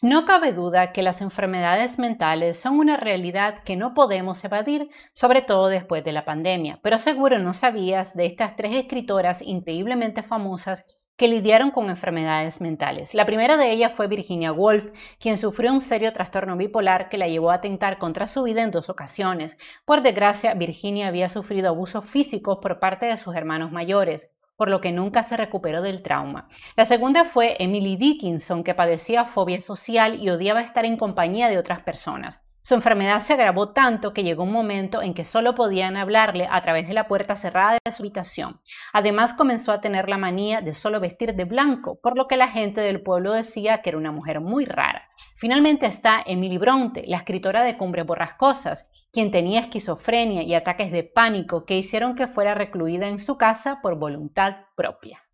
No cabe duda que las enfermedades mentales son una realidad que no podemos evadir, sobre todo después de la pandemia, pero seguro no sabías de estas tres escritoras increíblemente famosas que lidiaron con enfermedades mentales. La primera de ellas fue Virginia Woolf, quien sufrió un serio trastorno bipolar que la llevó a atentar contra su vida en dos ocasiones. Por desgracia, Virginia había sufrido abusos físicos por parte de sus hermanos mayores por lo que nunca se recuperó del trauma. La segunda fue Emily Dickinson, que padecía fobia social y odiaba estar en compañía de otras personas. Su enfermedad se agravó tanto que llegó un momento en que solo podían hablarle a través de la puerta cerrada de su habitación. Además comenzó a tener la manía de solo vestir de blanco, por lo que la gente del pueblo decía que era una mujer muy rara. Finalmente está Emily Bronte, la escritora de Cumbre Borrascosas, quien tenía esquizofrenia y ataques de pánico que hicieron que fuera recluida en su casa por voluntad propia.